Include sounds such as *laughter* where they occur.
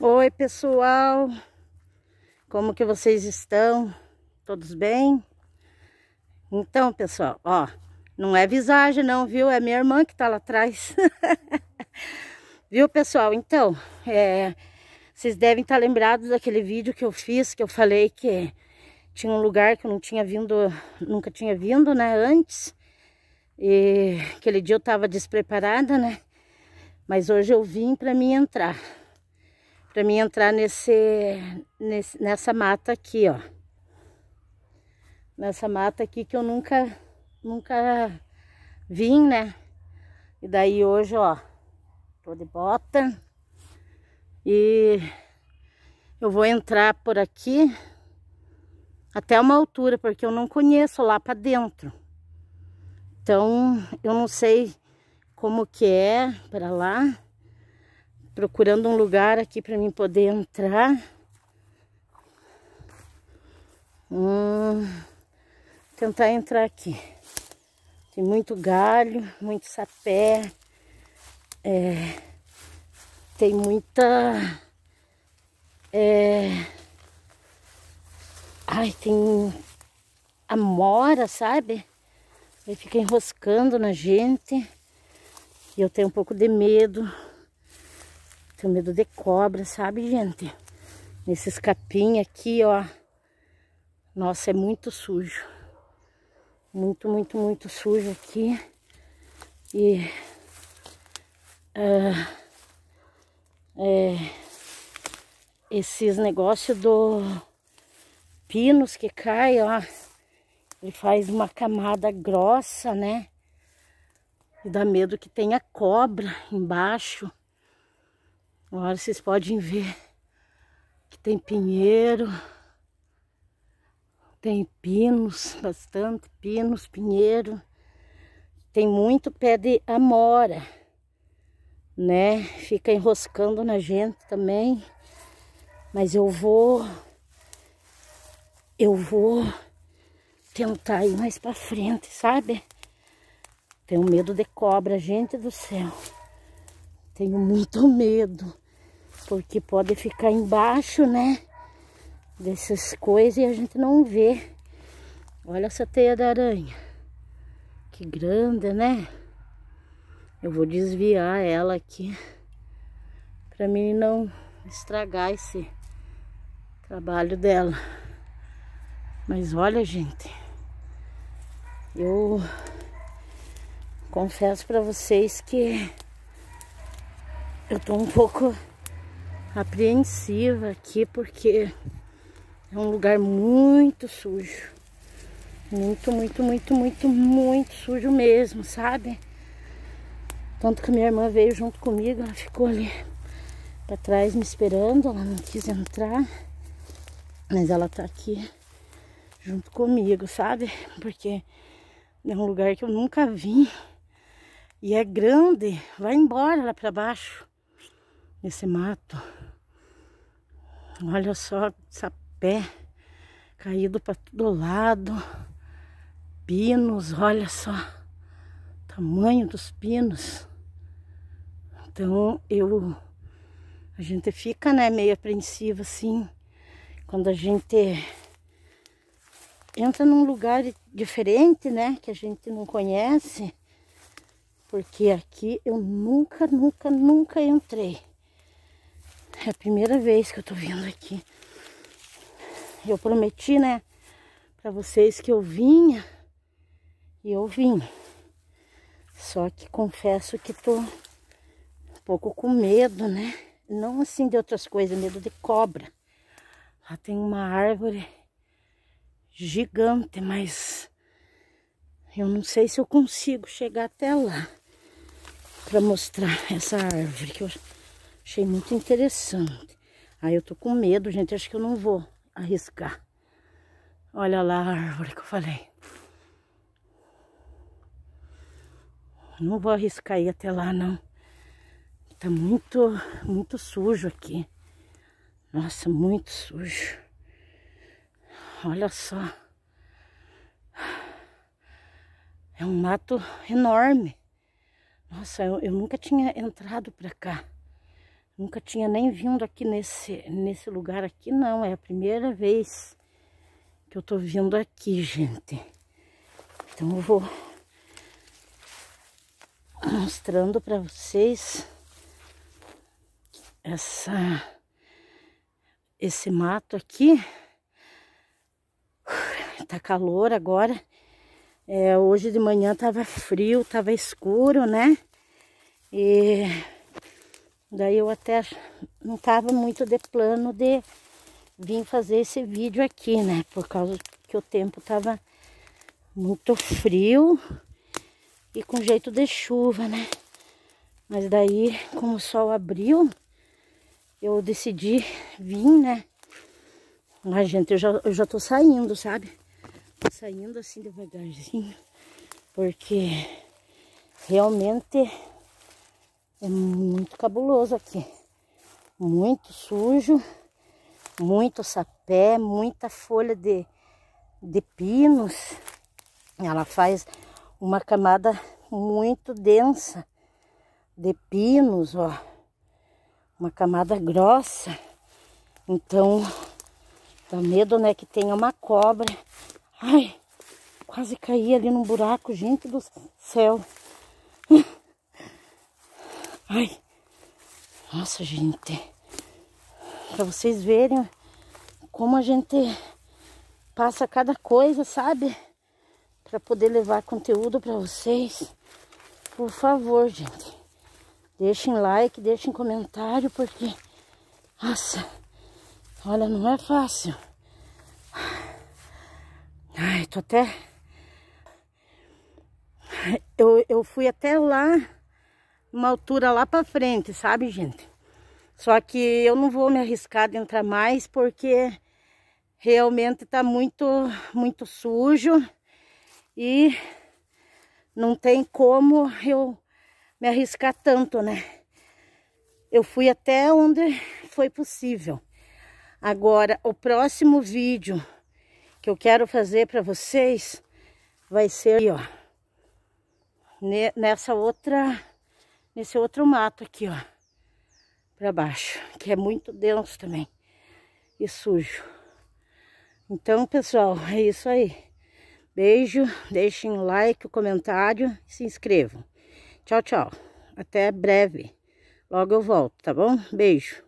Oi pessoal, como que vocês estão? Todos bem? Então pessoal, ó, não é visagem não, viu? É minha irmã que tá lá atrás. *laughs* viu pessoal? Então, é, vocês devem estar tá lembrados daquele vídeo que eu fiz, que eu falei que tinha um lugar que eu não tinha vindo, nunca tinha vindo, né, antes. E aquele dia eu tava despreparada, né? Mas hoje eu vim para mim entrar para mim entrar nesse, nesse, nessa mata aqui, ó. Nessa mata aqui que eu nunca, nunca vim, né? E daí hoje, ó, tô de bota. E eu vou entrar por aqui até uma altura, porque eu não conheço lá para dentro. Então, eu não sei como que é para lá procurando um lugar aqui para mim poder entrar. Hum, tentar entrar aqui. Tem muito galho, muito sapé. É, tem muita... É, ai, tem amora, sabe? Ele fica enroscando na gente. E eu tenho um pouco de medo. Tenho medo de cobra, sabe, gente? Nesses capim aqui, ó. Nossa, é muito sujo. Muito, muito, muito sujo aqui. E... Uh, é, esses negócios do pinos que cai, ó. Ele faz uma camada grossa, né? E dá medo que tenha cobra embaixo. Agora vocês podem ver que tem pinheiro, tem pinos, bastante pinos, pinheiro. Tem muito pé de amora, né? Fica enroscando na gente também. Mas eu vou eu vou tentar ir mais para frente, sabe? Tenho medo de cobra, gente do céu. Tenho muito *laughs* medo, porque pode ficar embaixo, né? Dessas coisas e a gente não vê. Olha essa teia da aranha. Que grande, né? Eu vou desviar ela aqui para mim não estragar esse trabalho dela. Mas olha, gente, eu confesso para vocês que eu tô um pouco apreensiva aqui porque é um lugar muito sujo. Muito, muito, muito, muito, muito sujo mesmo, sabe? Tanto que minha irmã veio junto comigo, ela ficou ali pra trás me esperando, ela não quis entrar. Mas ela tá aqui junto comigo, sabe? Porque é um lugar que eu nunca vim. E é grande, vai embora lá pra baixo nesse mato. Olha só, esse pé caído para todo lado, pinos, olha só, tamanho dos pinos. Então eu, a gente fica, né, meio apreensiva assim, quando a gente entra num lugar diferente, né, que a gente não conhece, porque aqui eu nunca, nunca, nunca entrei. É a primeira vez que eu tô vindo aqui. Eu prometi, né, pra vocês que eu vinha e eu vim. Só que confesso que tô um pouco com medo, né? Não assim de outras coisas, medo de cobra. Lá tem uma árvore gigante, mas eu não sei se eu consigo chegar até lá para mostrar essa árvore que eu Achei muito interessante. Aí eu tô com medo, gente. Acho que eu não vou arriscar. Olha lá a árvore que eu falei. Não vou arriscar ir até lá, não. Tá muito, muito sujo aqui. Nossa, muito sujo. Olha só. É um mato enorme. Nossa, eu, eu nunca tinha entrado pra cá. Nunca tinha nem vindo aqui nesse, nesse lugar aqui, não. É a primeira vez que eu tô vindo aqui, gente. Então eu vou mostrando para vocês essa esse mato aqui. Tá calor agora. É, hoje de manhã tava frio, tava escuro, né? E Daí eu até não estava muito de plano de vir fazer esse vídeo aqui, né? Por causa que o tempo tava muito frio e com jeito de chuva, né? Mas daí, como o sol abriu, eu decidi vir, né? Mas, gente, eu já, eu já tô saindo, sabe? Tô saindo assim devagarzinho, porque realmente é muito cabuloso aqui. Muito sujo, muito sapé, muita folha de, de pinos. Ela faz uma camada muito densa de pinos, ó. Uma camada grossa. Então, dá medo, né, que tenha uma cobra. Ai, quase caí ali num buraco, gente do céu. *laughs* Ai, nossa, gente. para vocês verem como a gente passa cada coisa, sabe? para poder levar conteúdo para vocês. Por favor, gente. Deixem like, deixem comentário, porque... Nossa, olha, não é fácil. Ai, tô até... Eu, eu fui até lá uma altura lá para frente, sabe, gente? Só que eu não vou me arriscar de entrar mais porque realmente tá muito, muito sujo e não tem como eu me arriscar tanto, né? Eu fui até onde foi possível. Agora, o próximo vídeo que eu quero fazer para vocês vai ser aí, ó, nessa outra nesse outro mato aqui, ó. Pra baixo, que é muito denso também. E sujo. Então, pessoal, é isso aí. Beijo, deixem o like, o comentário e se inscrevam. Tchau, tchau. Até breve. Logo eu volto, tá bom? Beijo.